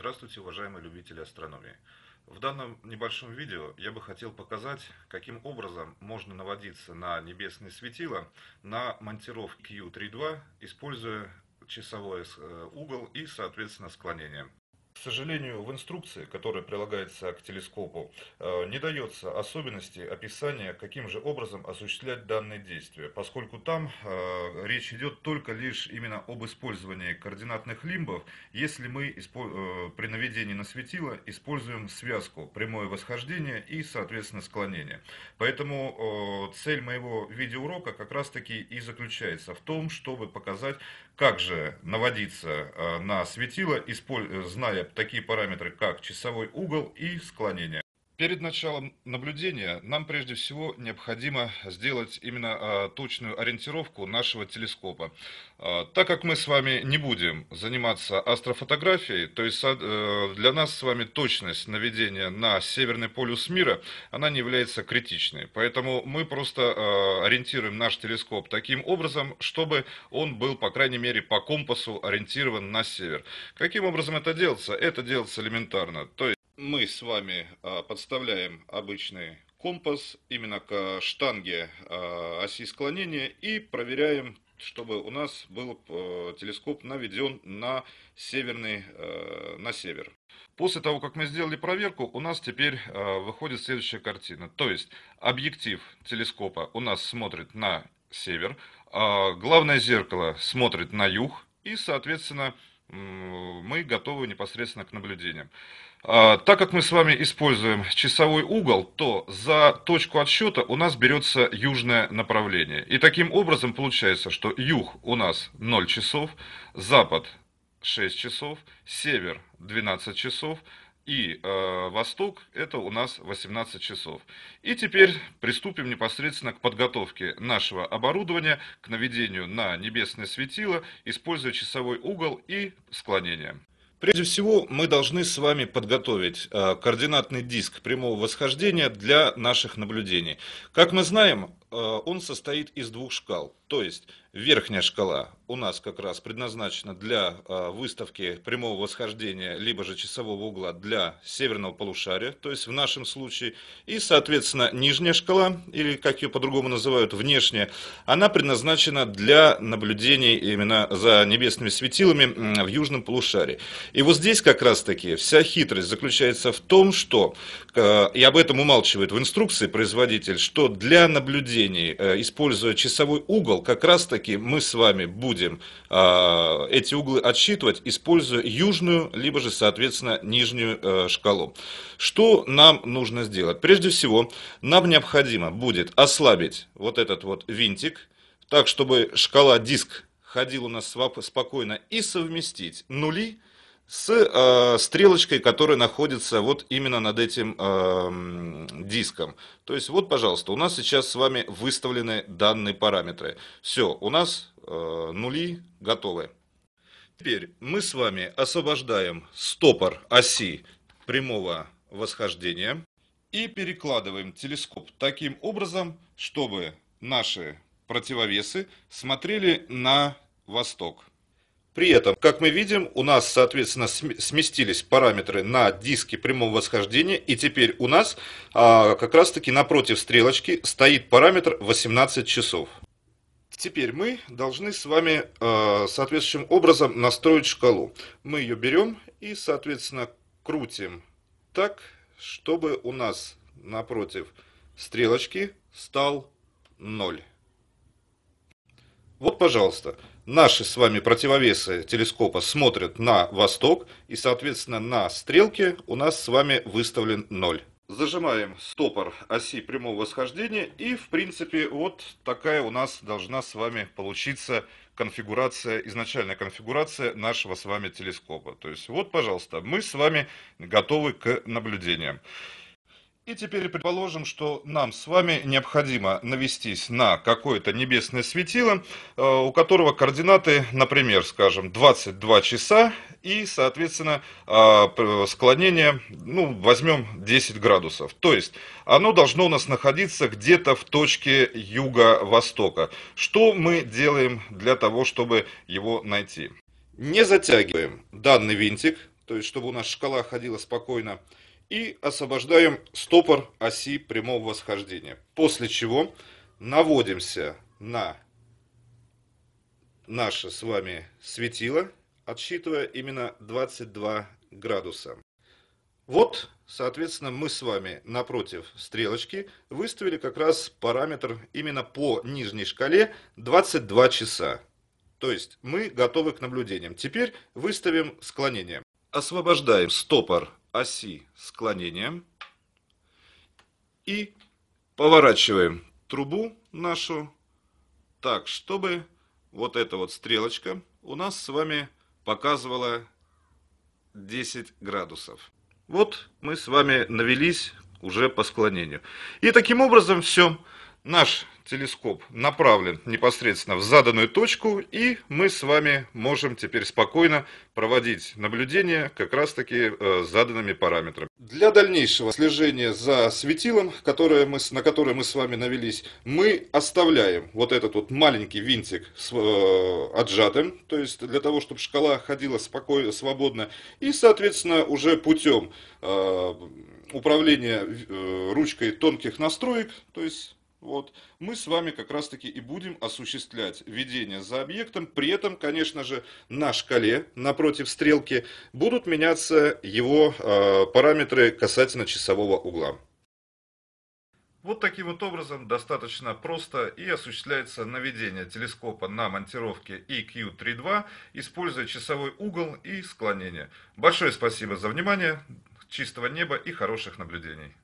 Здравствуйте, уважаемые любители астрономии. В данном небольшом видео я бы хотел показать, каким образом можно наводиться на небесные светила на монтировке Q32, используя часовой э, угол и, соответственно, склонение сожалению, в инструкции, которая прилагается к телескопу, э, не дается особенности описания, каким же образом осуществлять данные действия, поскольку там э, речь идет только лишь именно об использовании координатных лимбов, если мы э, при наведении на светило используем связку прямое восхождение и, соответственно, склонение. Поэтому цель моего видеоурока как раз-таки и заключается в том, чтобы показать, как же наводиться на светило, зная такие параметры, как часовой угол и склонение. Перед началом наблюдения нам прежде всего необходимо сделать именно а, точную ориентировку нашего телескопа. А, так как мы с вами не будем заниматься астрофотографией, то есть а, для нас с вами точность наведения на северный полюс мира, она не является критичной. Поэтому мы просто ориентируем наш телескоп таким образом, чтобы он был, по крайней мере, по компасу ориентирован на север. Каким образом это делается? Это делается элементарно. То есть мы с вами а, подставляем обычный компас именно к штанге а, оси склонения и проверяем, чтобы у нас был а, телескоп наведен на северный, на север. После того, как мы сделали проверку, у нас теперь выходит следующая картина. То есть объектив телескопа у нас смотрит на север, главное зеркало смотрит на юг и, соответственно, мы готовы непосредственно к наблюдениям. А, так как мы с вами используем часовой угол, то за точку отсчета у нас берется южное направление. И таким образом получается, что юг у нас 0 часов, запад 6 часов, север 12 часов, и э, восток, это у нас 18 часов. И теперь приступим непосредственно к подготовке нашего оборудования, к наведению на небесное светило, используя часовой угол и склонение. Прежде всего, мы должны с вами подготовить э, координатный диск прямого восхождения для наших наблюдений. Как мы знаем, Э, он состоит из двух шкал. То есть верхняя шкала у нас как раз предназначена для э, выставки прямого восхождения, либо же часового угла для северного полушария, то есть в нашем случае. И, соответственно, нижняя шкала, или как ее по-другому называют, внешняя, она предназначена для наблюдений именно за небесными светилами в южном полушарии. И вот здесь как раз-таки вся хитрость заключается в том, что, э, и об этом умалчивает в инструкции производитель, что для наблюдения поведении, э, используя часовой угол, как раз-таки мы с вами будем а, эти углы отсчитывать, используя южную, либо же, соответственно, нижнюю э, шкалу. Что нам нужно сделать? Прежде всего, нам необходимо будет ослабить вот этот вот винтик, так, чтобы шкала диск ходил у нас спокойно, и совместить нули, с э, стрелочкой, которая находится вот именно над этим э, диском. То есть вот, пожалуйста, у нас сейчас с вами выставлены данные параметры. Все, у нас э, нули готовы. Теперь мы с вами освобождаем стопор оси прямого восхождения и перекладываем телескоп таким образом, чтобы наши противовесы смотрели на восток. При этом, как мы видим, у нас, соответственно, сместились параметры на диске прямого восхождения, и теперь у нас а, как раз-таки напротив стрелочки стоит параметр 18 часов. Теперь мы должны с вами э, соответствующим образом настроить шкалу. Мы ее берем и, соответственно, крутим так, чтобы у нас напротив стрелочки стал 0. Вот, пожалуйста наши с вами противовесы телескопа смотрят на восток, и, соответственно, на стрелке у нас с вами выставлен 0. Зажимаем стопор оси прямого восхождения, и, в принципе, вот такая у нас должна с вами получиться конфигурация, изначальная конфигурация нашего с вами телескопа. То есть, вот, пожалуйста, мы с вами готовы к наблюдениям. И теперь предположим, что нам с вами необходимо навестись на какое-то небесное светило, э, у которого координаты, например, скажем, 22 часа и, соответственно, э, склонение, ну, возьмем 10 градусов. То есть оно должно у нас находиться где-то в точке юго-востока. Что мы делаем для того, чтобы его найти? Не затягиваем данный винтик, то есть чтобы у нас шкала ходила спокойно и освобождаем стопор оси прямого восхождения. После чего наводимся на наше с вами светило, отсчитывая именно 22 градуса. Вот, соответственно, мы с вами напротив стрелочки выставили как раз параметр именно по нижней шкале 22 часа. То есть мы готовы к наблюдениям. Теперь выставим склонение. Освобождаем стопор оси склонения и поворачиваем трубу нашу так, чтобы вот эта вот стрелочка у нас с вами показывала 10 градусов. Вот мы с вами навелись уже по склонению. И таким образом все. Наш телескоп направлен непосредственно в заданную точку, и мы с вами можем теперь спокойно проводить наблюдения как раз-таки э, заданными параметрами. Для дальнейшего слежения за светилом, которое мы, на которое мы с вами навелись, мы оставляем вот этот вот маленький винтик с, э, отжатым, то есть для того, чтобы шкала ходила спокойно, свободно, и, соответственно, уже путем э, управления э, ручкой тонких настроек, то есть вот. Мы с вами как раз-таки и будем осуществлять ведение за объектом. При этом, конечно же, на шкале напротив стрелки будут меняться его э, параметры касательно часового угла. Вот таким вот образом достаточно просто и осуществляется наведение телескопа на монтировке EQ-32, используя часовой угол и склонение. Большое спасибо за внимание, чистого неба и хороших наблюдений.